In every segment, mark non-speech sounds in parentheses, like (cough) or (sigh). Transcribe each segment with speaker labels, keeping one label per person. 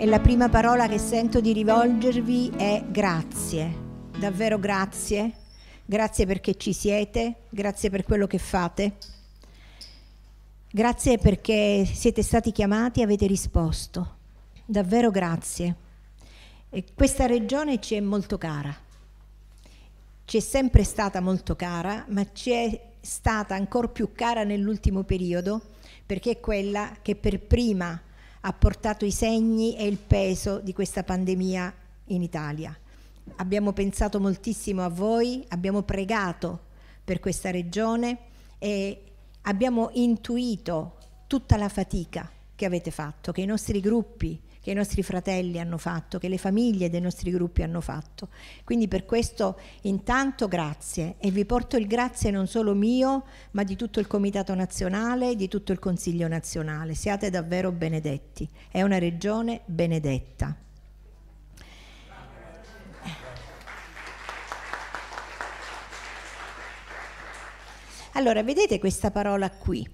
Speaker 1: e la prima parola che sento di rivolgervi è grazie, davvero grazie, grazie perché ci siete, grazie per quello che fate, grazie perché siete stati chiamati e avete risposto, davvero grazie. E questa regione ci è molto cara, ci è sempre stata molto cara, ma ci è stata ancora più cara nell'ultimo periodo perché è quella che per prima ha portato i segni e il peso di questa pandemia in Italia. Abbiamo pensato moltissimo a voi, abbiamo pregato per questa regione e abbiamo intuito tutta la fatica che avete fatto, che i nostri gruppi, che i nostri fratelli hanno fatto, che le famiglie dei nostri gruppi hanno fatto. Quindi per questo intanto grazie e vi porto il grazie non solo mio, ma di tutto il Comitato Nazionale e di tutto il Consiglio Nazionale. Siate davvero benedetti. È una regione benedetta. Allora, vedete questa parola qui,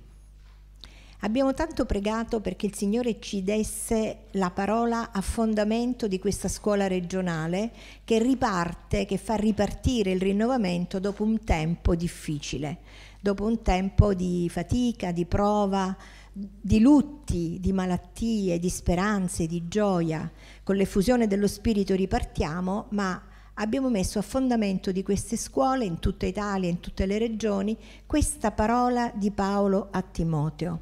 Speaker 1: Abbiamo tanto pregato perché il Signore ci desse la parola a fondamento di questa scuola regionale che riparte, che fa ripartire il rinnovamento dopo un tempo difficile, dopo un tempo di fatica, di prova, di lutti, di malattie, di speranze, di gioia. Con l'effusione dello Spirito ripartiamo, ma abbiamo messo a fondamento di queste scuole in tutta Italia, in tutte le regioni, questa parola di Paolo a Timoteo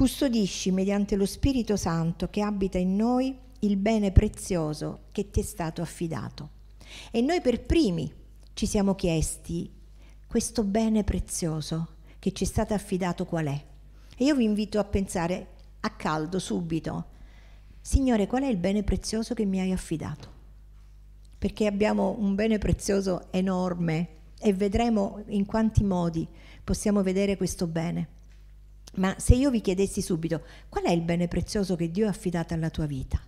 Speaker 1: custodisci mediante lo Spirito Santo che abita in noi il bene prezioso che ti è stato affidato. E noi per primi ci siamo chiesti questo bene prezioso che ci è stato affidato qual è. E io vi invito a pensare a caldo subito, Signore qual è il bene prezioso che mi hai affidato? Perché abbiamo un bene prezioso enorme e vedremo in quanti modi possiamo vedere questo bene. Ma se io vi chiedessi subito qual è il bene prezioso che Dio ha affidato alla tua vita?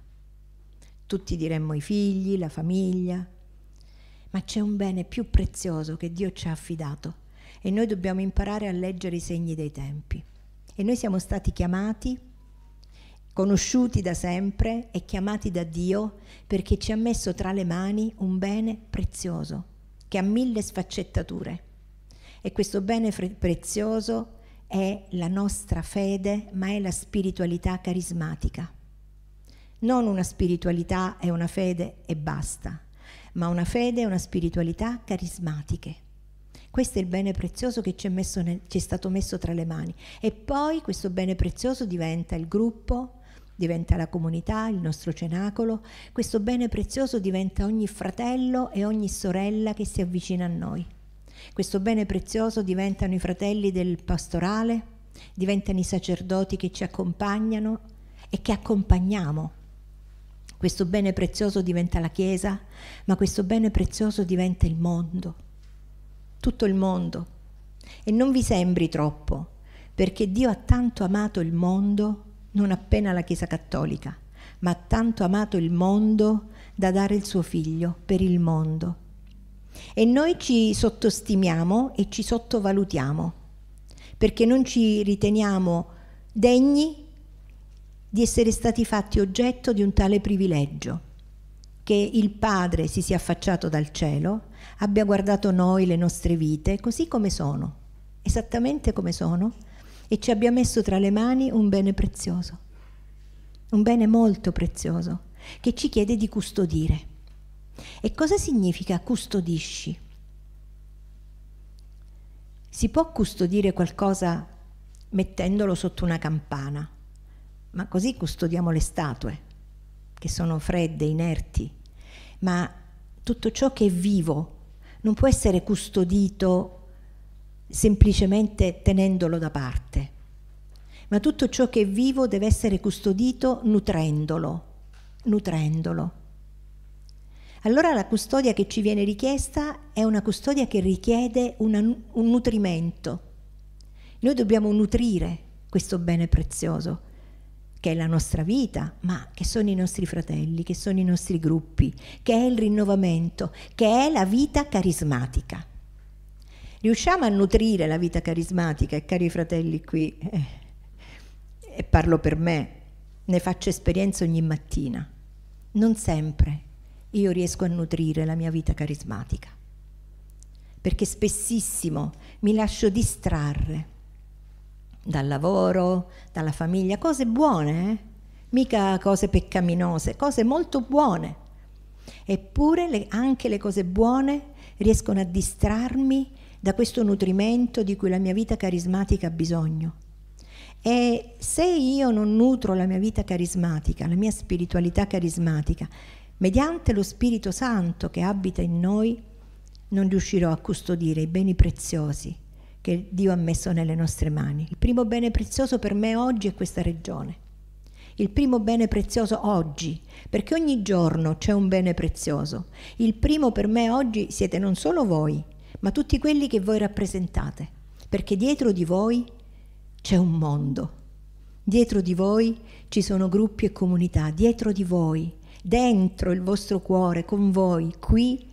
Speaker 1: Tutti diremmo i figli, la famiglia, ma c'è un bene più prezioso che Dio ci ha affidato e noi dobbiamo imparare a leggere i segni dei tempi. E noi siamo stati chiamati, conosciuti da sempre e chiamati da Dio perché ci ha messo tra le mani un bene prezioso che ha mille sfaccettature. E questo bene prezioso è è la nostra fede, ma è la spiritualità carismatica. Non una spiritualità è una fede e basta, ma una fede è una spiritualità carismatiche. Questo è il bene prezioso che ci è, nel, ci è stato messo tra le mani. E poi questo bene prezioso diventa il gruppo, diventa la comunità, il nostro cenacolo, questo bene prezioso diventa ogni fratello e ogni sorella che si avvicina a noi. Questo bene prezioso diventano i fratelli del pastorale, diventano i sacerdoti che ci accompagnano e che accompagniamo. Questo bene prezioso diventa la Chiesa, ma questo bene prezioso diventa il mondo, tutto il mondo. E non vi sembri troppo, perché Dio ha tanto amato il mondo, non appena la Chiesa cattolica, ma ha tanto amato il mondo da dare il suo figlio per il mondo. E noi ci sottostimiamo e ci sottovalutiamo, perché non ci riteniamo degni di essere stati fatti oggetto di un tale privilegio, che il Padre si sia affacciato dal cielo, abbia guardato noi le nostre vite così come sono, esattamente come sono, e ci abbia messo tra le mani un bene prezioso, un bene molto prezioso, che ci chiede di custodire. E cosa significa custodisci? Si può custodire qualcosa mettendolo sotto una campana, ma così custodiamo le statue, che sono fredde, inerti, ma tutto ciò che è vivo non può essere custodito semplicemente tenendolo da parte, ma tutto ciò che è vivo deve essere custodito nutrendolo, nutrendolo. Allora la custodia che ci viene richiesta è una custodia che richiede una, un nutrimento. Noi dobbiamo nutrire questo bene prezioso che è la nostra vita, ma che sono i nostri fratelli, che sono i nostri gruppi, che è il rinnovamento, che è la vita carismatica. Riusciamo a nutrire la vita carismatica e cari fratelli qui, eh, e parlo per me, ne faccio esperienza ogni mattina, non sempre, io riesco a nutrire la mia vita carismatica, perché spessissimo mi lascio distrarre dal lavoro, dalla famiglia, cose buone, eh? mica cose peccaminose, cose molto buone. Eppure le, anche le cose buone riescono a distrarmi da questo nutrimento di cui la mia vita carismatica ha bisogno. E se io non nutro la mia vita carismatica, la mia spiritualità carismatica, mediante lo Spirito Santo che abita in noi, non riuscirò a custodire i beni preziosi che Dio ha messo nelle nostre mani. Il primo bene prezioso per me oggi è questa regione. Il primo bene prezioso oggi, perché ogni giorno c'è un bene prezioso. Il primo per me oggi siete non solo voi, ma tutti quelli che voi rappresentate, perché dietro di voi c'è un mondo. Dietro di voi ci sono gruppi e comunità, dietro di voi dentro il vostro cuore, con voi, qui,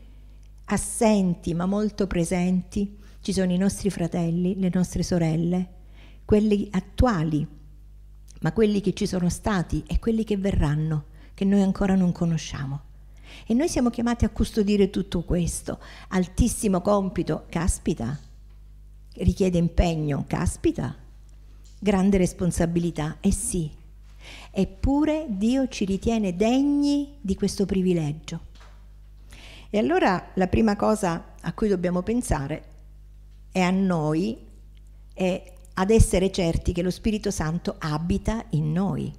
Speaker 1: assenti ma molto presenti, ci sono i nostri fratelli, le nostre sorelle, quelli attuali, ma quelli che ci sono stati e quelli che verranno, che noi ancora non conosciamo. E noi siamo chiamati a custodire tutto questo. Altissimo compito, caspita. Richiede impegno, caspita. Grande responsabilità, eh sì eppure Dio ci ritiene degni di questo privilegio. E allora la prima cosa a cui dobbiamo pensare è a noi è ad essere certi che lo Spirito Santo abita in noi,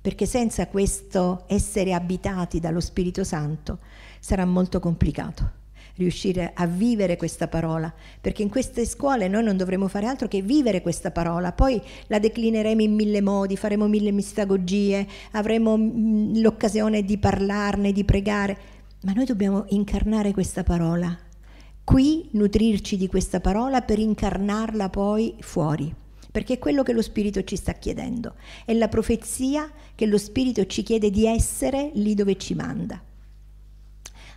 Speaker 1: perché senza questo essere abitati dallo Spirito Santo sarà molto complicato riuscire a vivere questa parola, perché in queste scuole noi non dovremo fare altro che vivere questa parola, poi la declineremo in mille modi, faremo mille mistagogie, avremo mm, l'occasione di parlarne, di pregare, ma noi dobbiamo incarnare questa parola, qui nutrirci di questa parola per incarnarla poi fuori perché è quello che lo Spirito ci sta chiedendo, è la profezia che lo Spirito ci chiede di essere lì dove ci manda.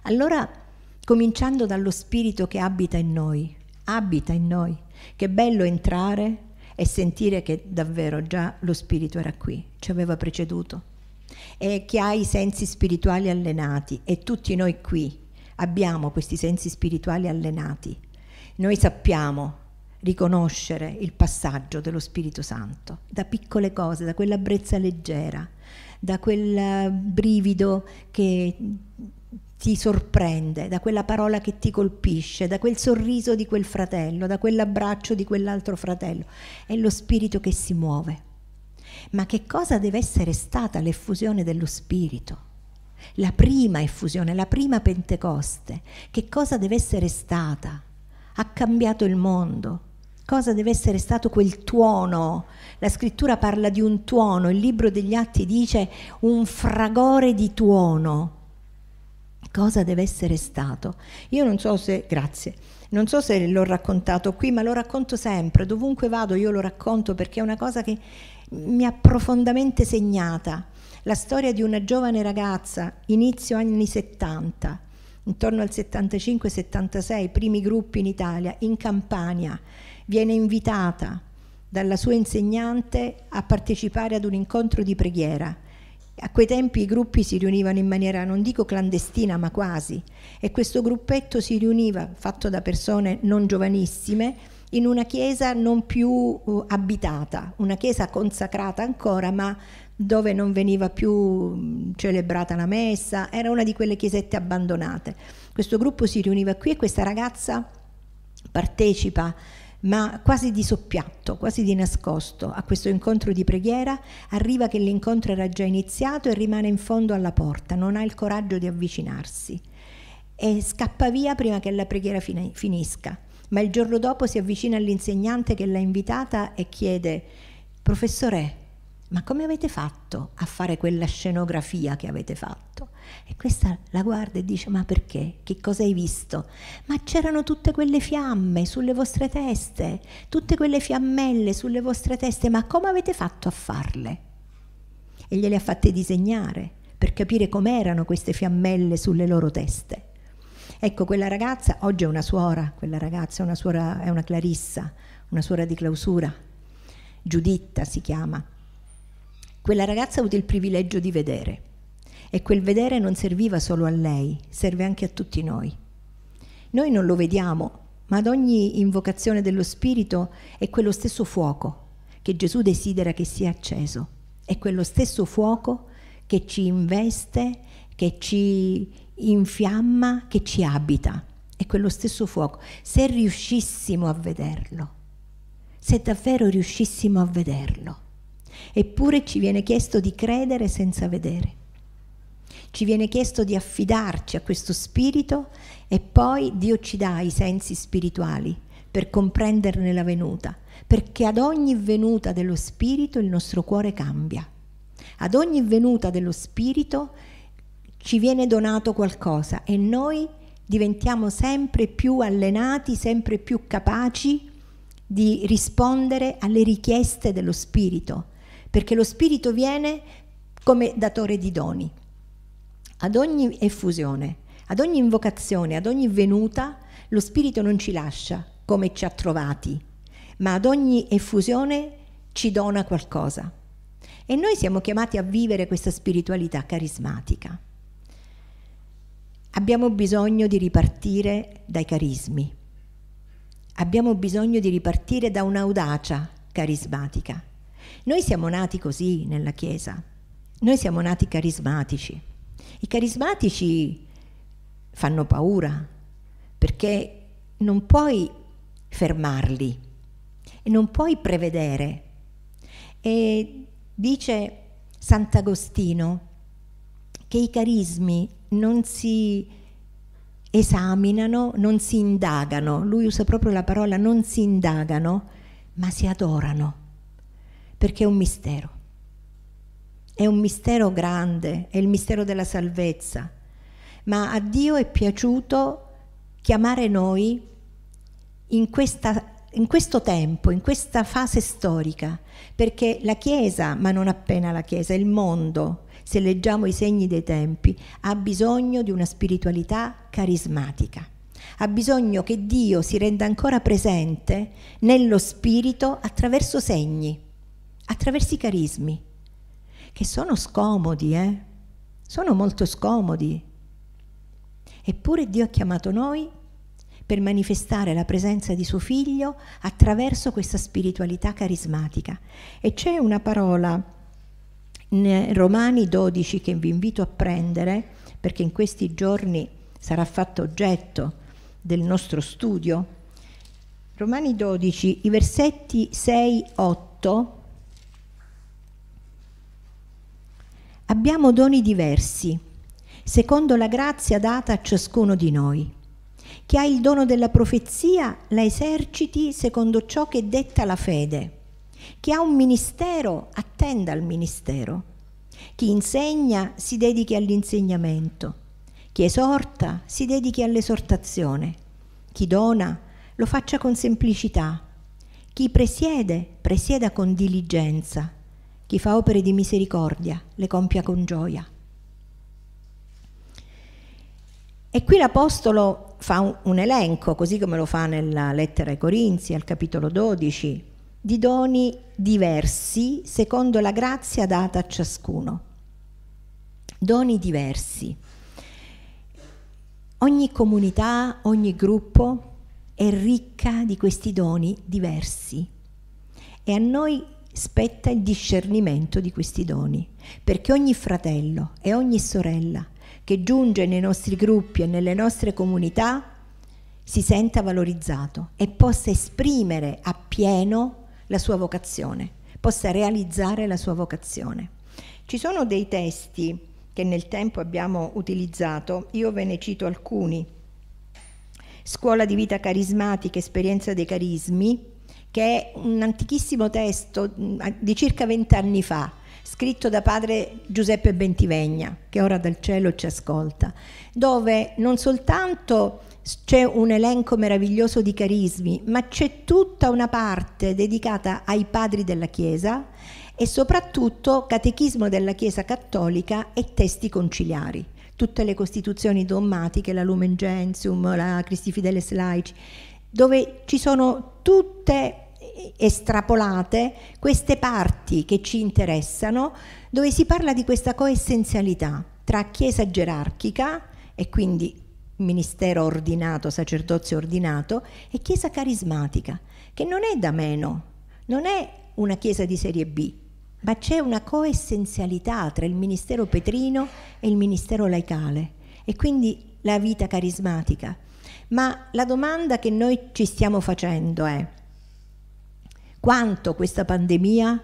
Speaker 1: Allora cominciando dallo spirito che abita in noi, abita in noi. Che bello entrare e sentire che davvero già lo spirito era qui, ci aveva preceduto e che ha i sensi spirituali allenati e tutti noi qui abbiamo questi sensi spirituali allenati. Noi sappiamo riconoscere il passaggio dello Spirito Santo da piccole cose, da quella brezza leggera, da quel brivido che ti sorprende, da quella parola che ti colpisce, da quel sorriso di quel fratello, da quell'abbraccio di quell'altro fratello. È lo spirito che si muove. Ma che cosa deve essere stata l'effusione dello spirito? La prima effusione, la prima Pentecoste. Che cosa deve essere stata? Ha cambiato il mondo. Cosa deve essere stato quel tuono? La scrittura parla di un tuono, il libro degli atti dice un fragore di tuono cosa deve essere stato. Io non so se, grazie, non so se l'ho raccontato qui, ma lo racconto sempre, dovunque vado io lo racconto perché è una cosa che mi ha profondamente segnata. La storia di una giovane ragazza, inizio anni 70, intorno al 75-76, primi gruppi in Italia, in Campania, viene invitata dalla sua insegnante a partecipare ad un incontro di preghiera a quei tempi i gruppi si riunivano in maniera non dico clandestina, ma quasi, e questo gruppetto si riuniva, fatto da persone non giovanissime, in una chiesa non più uh, abitata, una chiesa consacrata ancora, ma dove non veniva più mm, celebrata la messa, era una di quelle chiesette abbandonate. Questo gruppo si riuniva qui e questa ragazza partecipa ma quasi di soppiatto, quasi di nascosto, a questo incontro di preghiera, arriva che l'incontro era già iniziato e rimane in fondo alla porta, non ha il coraggio di avvicinarsi e scappa via prima che la preghiera finisca. Ma il giorno dopo si avvicina all'insegnante che l'ha invitata e chiede, professore, ma come avete fatto a fare quella scenografia che avete fatto? E questa la guarda e dice, ma perché? Che cosa hai visto? Ma c'erano tutte quelle fiamme sulle vostre teste, tutte quelle fiammelle sulle vostre teste, ma come avete fatto a farle? E gliele ha fatte disegnare per capire com'erano queste fiammelle sulle loro teste. Ecco, quella ragazza, oggi è una suora, quella ragazza è una, suora, è una Clarissa, una suora di clausura, Giuditta si chiama. Quella ragazza ha avuto il privilegio di vedere e quel vedere non serviva solo a lei, serve anche a tutti noi. Noi non lo vediamo, ma ad ogni invocazione dello Spirito è quello stesso fuoco che Gesù desidera che sia acceso. È quello stesso fuoco che ci investe, che ci infiamma, che ci abita. È quello stesso fuoco. Se riuscissimo a vederlo, se davvero riuscissimo a vederlo, eppure ci viene chiesto di credere senza vedere. Ci viene chiesto di affidarci a questo spirito e poi Dio ci dà i sensi spirituali per comprenderne la venuta, perché ad ogni venuta dello spirito il nostro cuore cambia. Ad ogni venuta dello spirito ci viene donato qualcosa e noi diventiamo sempre più allenati, sempre più capaci di rispondere alle richieste dello Spirito, perché lo Spirito viene come datore di doni ad ogni effusione, ad ogni invocazione, ad ogni venuta, lo Spirito non ci lascia come ci ha trovati, ma ad ogni effusione ci dona qualcosa. E noi siamo chiamati a vivere questa spiritualità carismatica. Abbiamo bisogno di ripartire dai carismi, abbiamo bisogno di ripartire da un'audacia carismatica. Noi siamo nati così nella Chiesa, noi siamo nati carismatici. I carismatici fanno paura perché non puoi fermarli e non puoi prevedere. E dice Sant'Agostino che i carismi non si esaminano, non si indagano, lui usa proprio la parola non si indagano, ma si adorano, perché è un mistero. È un mistero grande, è il mistero della salvezza. Ma a Dio è piaciuto chiamare noi in, questa, in questo tempo, in questa fase storica, perché la Chiesa, ma non appena la Chiesa, il mondo, se leggiamo i segni dei tempi, ha bisogno di una spiritualità carismatica. Ha bisogno che Dio si renda ancora presente nello spirito attraverso segni, attraverso i carismi che sono scomodi, eh? sono molto scomodi. Eppure Dio ha chiamato noi per manifestare la presenza di suo figlio attraverso questa spiritualità carismatica. E c'è una parola in Romani 12 che vi invito a prendere, perché in questi giorni sarà fatto oggetto del nostro studio. Romani 12, i versetti 6-8 Abbiamo doni diversi, secondo la grazia data a ciascuno di noi. Chi ha il dono della profezia la eserciti secondo ciò che è detta la fede. Chi ha un ministero attenda al ministero. Chi insegna si dedichi all'insegnamento. Chi esorta si dedichi all'esortazione. Chi dona lo faccia con semplicità. Chi presiede presieda con diligenza. Chi fa opere di misericordia le compia con gioia. E qui l'Apostolo fa un, elenco, così come lo fa nella lettera ai Corinzi, al capitolo 12, di doni diversi secondo la grazia data a ciascuno. Doni diversi. Ogni comunità, ogni gruppo è ricca di questi doni diversi e a noi spetta il discernimento di questi doni, perché ogni fratello e ogni sorella che giunge nei nostri gruppi e nelle nostre comunità si senta valorizzato e possa esprimere appieno la sua vocazione, possa realizzare la sua vocazione. Ci sono dei testi che nel tempo abbiamo utilizzato, io ve ne cito alcuni. Scuola di vita carismatica, esperienza dei carismi, che è un antichissimo testo mm, di circa vent'anni fa, scritto da padre Giuseppe Bentivegna, che ora dal cielo ci ascolta, dove non soltanto c'è un elenco meraviglioso di carismi, ma c'è tutta una parte dedicata ai padri della Chiesa e soprattutto catechismo della Chiesa cattolica e testi conciliari. Tutte le costituzioni dogmatiche, la Lumen Gentium, la Christi Fidelis Laici, dove ci sono tutte estrapolate queste parti che ci interessano, dove si parla di questa coessenzialità tra Chiesa gerarchica e quindi ministero ordinato, sacerdozio ordinato, e Chiesa carismatica, che non è da meno, non è una Chiesa di serie B, ma c'è una coessenzialità tra il ministero petrino e il ministero laicale e quindi la vita carismatica. Ma la domanda che noi ci stiamo facendo è quanto questa pandemia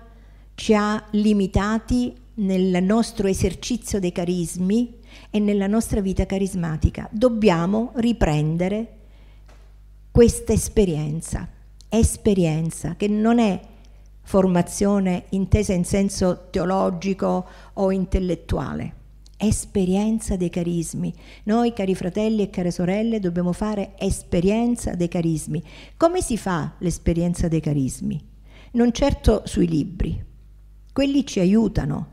Speaker 1: ci ha limitati nel nostro esercizio dei carismi e nella nostra vita carismatica. Dobbiamo riprendere questa esperienza, esperienza che non è formazione intesa in senso teologico o intellettuale, esperienza dei carismi. Noi, cari fratelli e care sorelle, dobbiamo fare esperienza dei carismi. Come si fa l'esperienza dei carismi? Non certo sui libri. Quelli ci aiutano,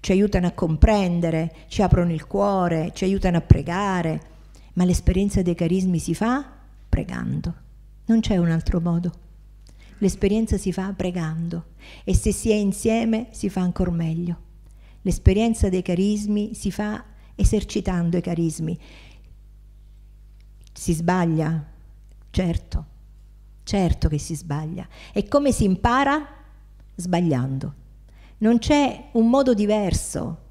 Speaker 1: ci aiutano a comprendere, ci aprono il cuore, ci aiutano a pregare, ma l'esperienza dei carismi si fa pregando. Non c'è un altro modo. L'esperienza si fa pregando e se si è insieme si fa ancora meglio. L'esperienza dei carismi si fa esercitando i carismi. Si sbaglia? Certo, certo che si sbaglia. E come si impara? Sbagliando. Non c'è un modo diverso.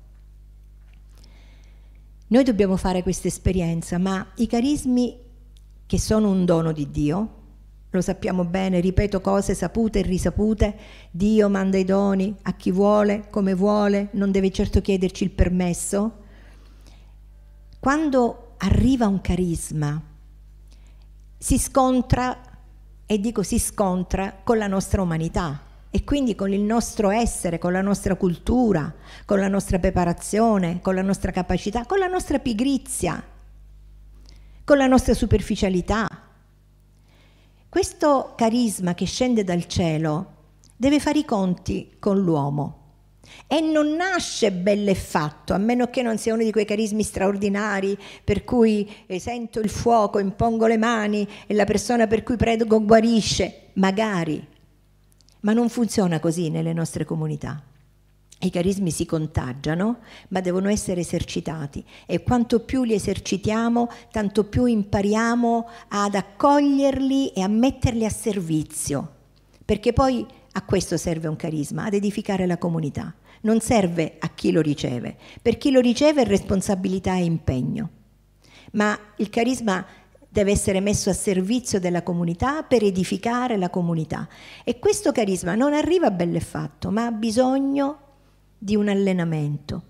Speaker 1: Noi dobbiamo fare questa esperienza, ma i carismi che sono un dono di Dio, lo sappiamo bene, ripeto cose sapute e risapute, Dio manda i doni a chi vuole, come vuole, non deve certo chiederci il permesso. Quando arriva un carisma, si scontra, e dico si scontra, con la nostra umanità e quindi con il nostro essere, con la nostra cultura, con la nostra preparazione, con la nostra capacità, con la nostra pigrizia, con la nostra superficialità, questo carisma che scende dal cielo deve fare i conti con l'uomo e non nasce belle fatto, a meno che non sia uno di quei carismi straordinari per cui eh, sento il fuoco, impongo le mani e la persona per cui prego guarisce, magari. Ma non funziona così nelle nostre comunità. I carismi si contagiano, ma devono essere esercitati e quanto più li esercitiamo, tanto più impariamo ad accoglierli e a metterli a servizio, perché poi a questo serve un carisma, ad edificare la comunità. Non serve a chi lo riceve, per chi lo riceve è responsabilità e impegno, ma il carisma deve essere messo a servizio della comunità per edificare la comunità e questo carisma non arriva belle fatto, ma ha bisogno di un allenamento.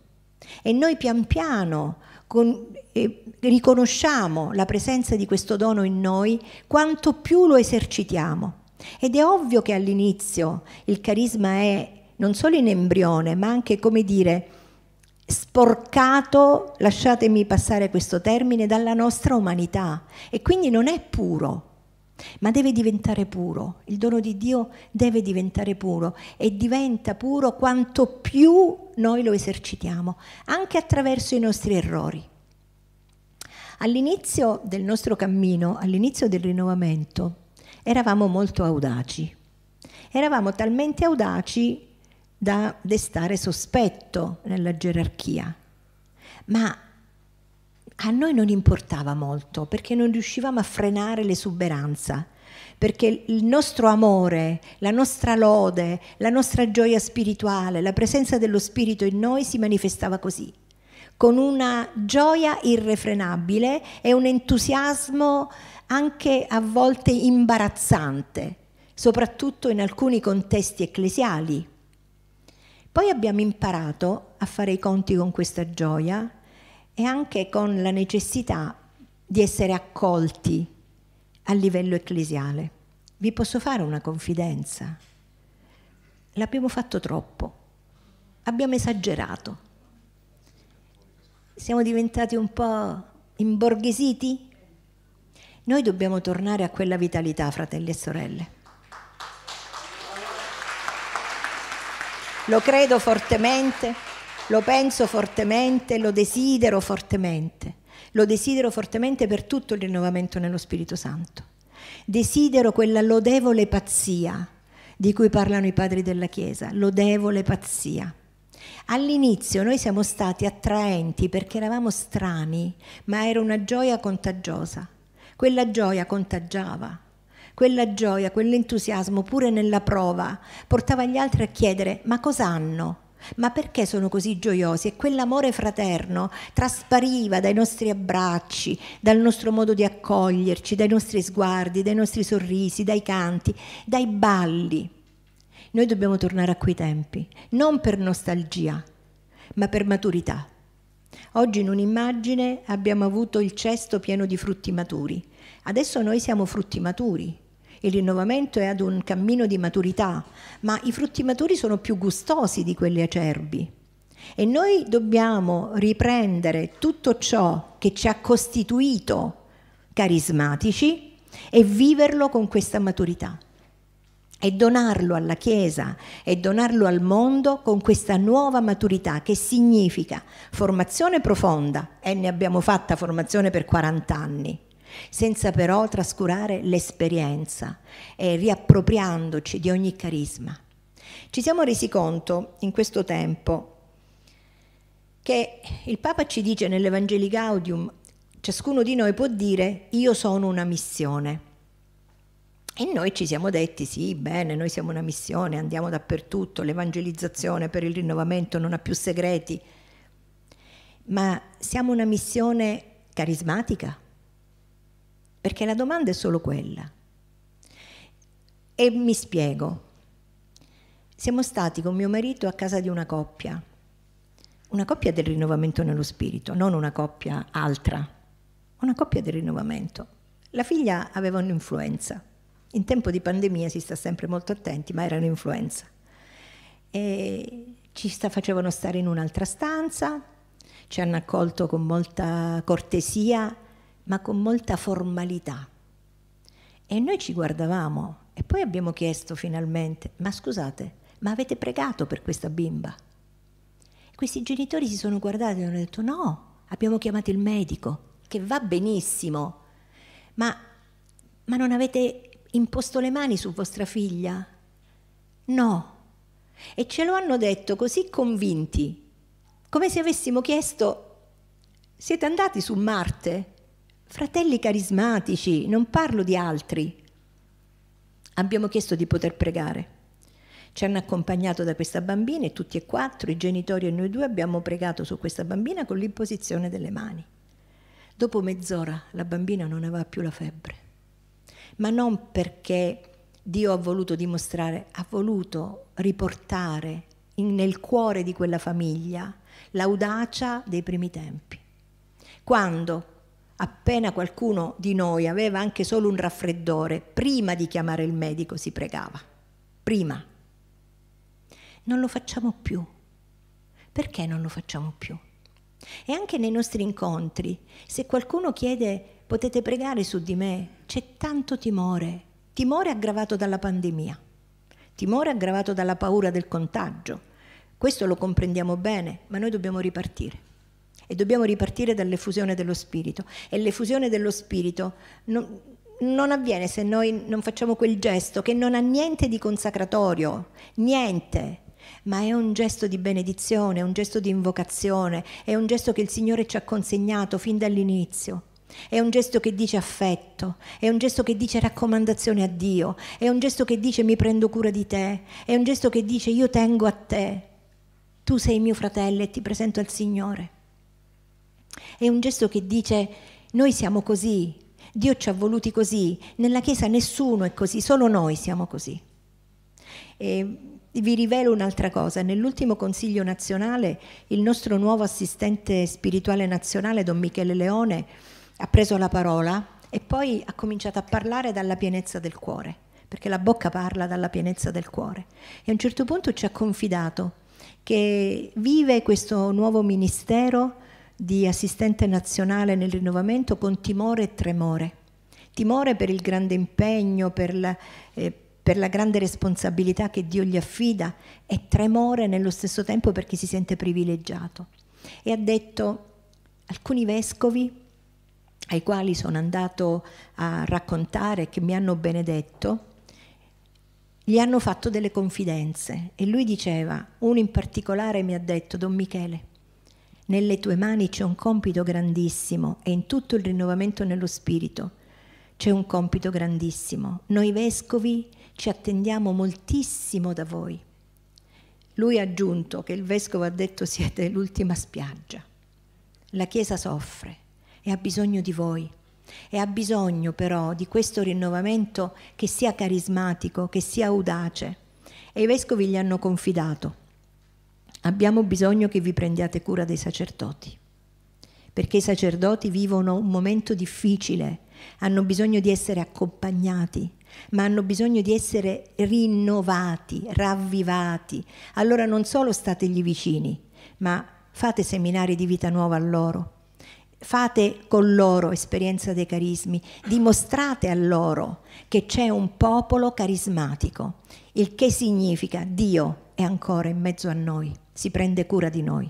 Speaker 1: E noi pian piano con, eh, riconosciamo la presenza di questo dono in noi quanto più lo esercitiamo. Ed è ovvio che all'inizio il carisma è non solo in embrione, ma anche, come dire, sporcato, lasciatemi passare questo termine, dalla nostra umanità e quindi non è puro ma deve diventare puro. Il dono di Dio deve diventare puro e diventa puro quanto più noi lo esercitiamo, anche attraverso i nostri errori. All'inizio del nostro cammino, all'inizio del rinnovamento, eravamo molto audaci. Eravamo talmente audaci da destare sospetto nella gerarchia. Ma a noi non importava molto perché non riuscivamo a frenare l'esuberanza, perché il nostro amore, la nostra lode, la nostra gioia spirituale, la presenza dello Spirito in noi si manifestava così, con una gioia irrefrenabile e un entusiasmo anche a volte imbarazzante, soprattutto in alcuni contesti ecclesiali. Poi abbiamo imparato a fare i conti con questa gioia e anche con la necessità di essere accolti a livello ecclesiale. Vi posso fare una confidenza? L'abbiamo fatto troppo, abbiamo esagerato, siamo diventati un po' imborghesiti. Noi dobbiamo tornare a quella vitalità, fratelli e sorelle. Lo credo fortemente lo penso fortemente, lo desidero fortemente. Lo desidero fortemente per tutto il rinnovamento nello Spirito Santo. Desidero quella lodevole pazzia di cui parlano i padri della Chiesa, lodevole pazzia. All'inizio noi siamo stati attraenti perché eravamo strani, ma era una gioia contagiosa. Quella gioia contagiava, quella gioia, quell'entusiasmo pure nella prova portava gli altri a chiedere ma cosa hanno? Ma perché sono così gioiosi? E quell'amore fraterno traspariva dai nostri abbracci, dal nostro modo di accoglierci, dai nostri sguardi, dai nostri sorrisi, dai canti, dai balli. Noi dobbiamo tornare a quei tempi, non per nostalgia, ma per maturità. Oggi in un'immagine abbiamo avuto il cesto pieno di frutti maturi. Adesso noi siamo frutti maturi, il rinnovamento è ad un cammino di maturità, ma i frutti maturi sono più gustosi di quelli acerbi. E noi dobbiamo riprendere tutto ciò che ci ha costituito carismatici e viverlo con questa maturità e donarlo alla Chiesa e donarlo al mondo con questa nuova maturità che significa formazione profonda e ne abbiamo fatta formazione per 40 anni senza però trascurare l'esperienza e riappropriandoci di ogni carisma. Ci siamo resi conto in questo tempo che il Papa ci dice nell'Evangelii Gaudium ciascuno di noi può dire io sono una missione. E noi ci siamo detti sì, bene, noi siamo una missione, andiamo dappertutto, l'evangelizzazione per il rinnovamento non ha più segreti, ma siamo una missione carismatica, perché la domanda è solo quella. E mi spiego. Siamo stati con mio marito a casa di una coppia, una coppia del rinnovamento nello spirito, non una coppia altra, una coppia del rinnovamento. La figlia aveva un'influenza. In tempo di pandemia si sta sempre molto attenti, ma era un'influenza. E ci sta, facevano stare in un'altra stanza, ci hanno accolto con molta cortesia ma con molta formalità. E noi ci guardavamo e poi abbiamo chiesto finalmente, ma scusate, ma avete pregato per questa bimba? questi genitori si sono guardati e hanno detto no, abbiamo chiamato il medico, che va benissimo, ma, ma non avete imposto le mani su vostra figlia? No. E ce lo hanno detto così convinti, come se avessimo chiesto, siete andati su Marte? Fratelli carismatici, non parlo di altri. Abbiamo chiesto di poter pregare. Ci hanno accompagnato da questa bambina e tutti e quattro, i genitori e noi due, abbiamo pregato su questa bambina con l'imposizione delle mani. Dopo mezz'ora la bambina non aveva più la febbre, ma non perché Dio ha voluto dimostrare, ha voluto riportare in, nel cuore di quella famiglia l'audacia dei primi tempi. Quando appena qualcuno di noi aveva anche solo un raffreddore, prima di chiamare il medico si pregava. Prima. Non lo facciamo più. Perché non lo facciamo più? E anche nei nostri incontri, se qualcuno chiede potete pregare su di me, c'è tanto timore, timore aggravato dalla pandemia, timore aggravato dalla paura del contagio. Questo lo comprendiamo bene, ma noi dobbiamo ripartire e dobbiamo ripartire dall'effusione dello spirito. E l'effusione dello spirito non, non avviene se noi non facciamo quel gesto che non ha niente di consacratorio, niente, ma è un gesto di benedizione, è un gesto di invocazione, è un gesto che il Signore ci ha consegnato fin dall'inizio. È un gesto che dice affetto, è un gesto che dice raccomandazione a Dio, è un gesto che dice mi prendo cura di te, è un gesto che dice io tengo a te, tu sei mio fratello e ti presento al Signore. È un gesto che dice noi siamo così, Dio ci ha voluti così, nella Chiesa nessuno è così, solo noi siamo così. E vi rivelo un'altra cosa, nell'ultimo Consiglio nazionale il nostro nuovo assistente spirituale nazionale, Don Michele Leone, ha preso la parola e poi ha cominciato a parlare dalla pienezza del cuore, perché la bocca parla dalla pienezza del cuore. E a un certo punto ci ha confidato che vive questo nuovo ministero di assistente nazionale nel rinnovamento con timore e tremore. Timore per il grande impegno, per la, eh, per la grande responsabilità che Dio gli affida e tremore nello stesso tempo perché si sente privilegiato. E ha detto alcuni vescovi ai quali sono andato a raccontare che mi hanno benedetto, gli hanno fatto delle confidenze e lui diceva, uno in particolare mi ha detto, Don Michele, nelle tue mani c'è un compito grandissimo e in tutto il rinnovamento nello spirito c'è un compito grandissimo. Noi vescovi ci attendiamo moltissimo da voi. Lui ha aggiunto che il vescovo ha detto siete l'ultima spiaggia. La Chiesa soffre e ha bisogno di voi e ha bisogno però di questo rinnovamento che sia carismatico, che sia audace. E i vescovi gli hanno confidato abbiamo bisogno che vi prendiate cura dei sacerdoti, perché i sacerdoti vivono un momento difficile, hanno bisogno di essere accompagnati, ma hanno bisogno di essere rinnovati, ravvivati. Allora non solo stategli vicini, ma fate seminari di vita nuova a loro, fate con loro esperienza dei carismi, dimostrate a loro che c'è un popolo carismatico, il che significa Dio è ancora in mezzo a noi si prende cura di noi.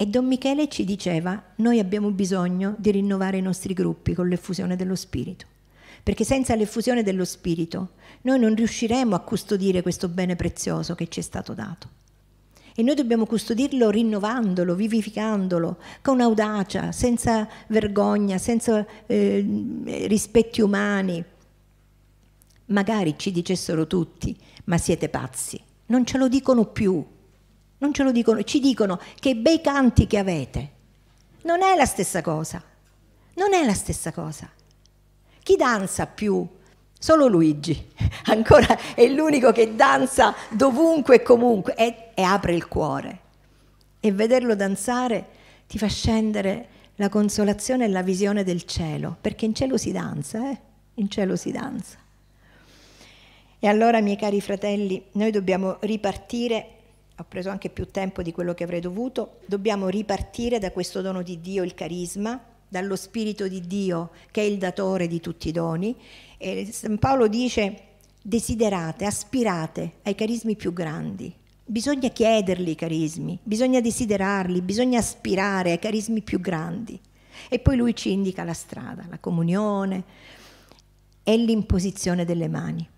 Speaker 1: E Don Michele ci diceva, noi abbiamo bisogno di rinnovare i nostri gruppi con l'effusione dello Spirito, perché senza l'effusione dello Spirito noi non riusciremo a custodire questo bene prezioso che ci è stato dato. E noi dobbiamo custodirlo rinnovandolo, vivificandolo, con audacia, senza vergogna, senza eh, rispetti umani. Magari ci dicessero tutti, ma siete pazzi non ce lo dicono più, non ce lo dicono, ci dicono che bei canti che avete. Non è la stessa cosa, non è la stessa cosa. Chi danza più? Solo Luigi, (laughs) ancora è l'unico che danza dovunque e comunque e, e apre il cuore. E vederlo danzare ti fa scendere la consolazione e la visione del cielo, perché in cielo si danza, eh? In cielo si danza. E allora, miei cari fratelli, noi dobbiamo ripartire, ho preso anche più tempo di quello che avrei dovuto, dobbiamo ripartire da questo dono di Dio, il carisma, dallo Spirito di Dio che è il datore di tutti i doni. E San Paolo dice, desiderate, aspirate ai carismi più grandi. Bisogna chiederli i carismi, bisogna desiderarli, bisogna aspirare ai carismi più grandi. E poi lui ci indica la strada, la comunione e l'imposizione delle mani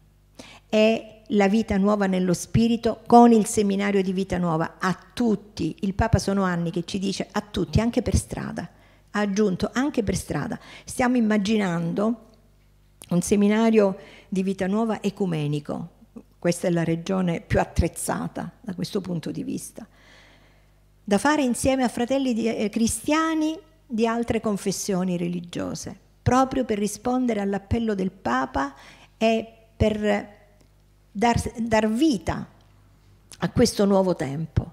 Speaker 1: è la vita nuova nello spirito con il seminario di vita nuova a tutti. Il Papa sono anni che ci dice a tutti, anche per strada, ha aggiunto anche per strada. Stiamo immaginando un seminario di vita nuova ecumenico. Questa è la regione più attrezzata da questo punto di vista. Da fare insieme a fratelli di, eh, cristiani di altre confessioni religiose, proprio per rispondere all'appello del Papa e per dar, dar vita a questo nuovo tempo,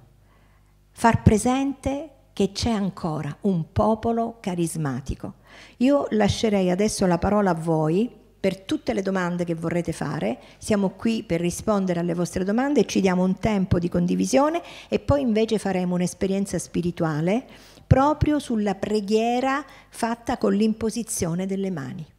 Speaker 1: far presente che c'è ancora un popolo carismatico. Io lascerei adesso la parola a voi per tutte le domande che vorrete fare. Siamo qui per rispondere alle vostre domande, ci diamo un tempo di condivisione e poi invece faremo un'esperienza spirituale proprio sulla preghiera fatta con l'imposizione delle mani.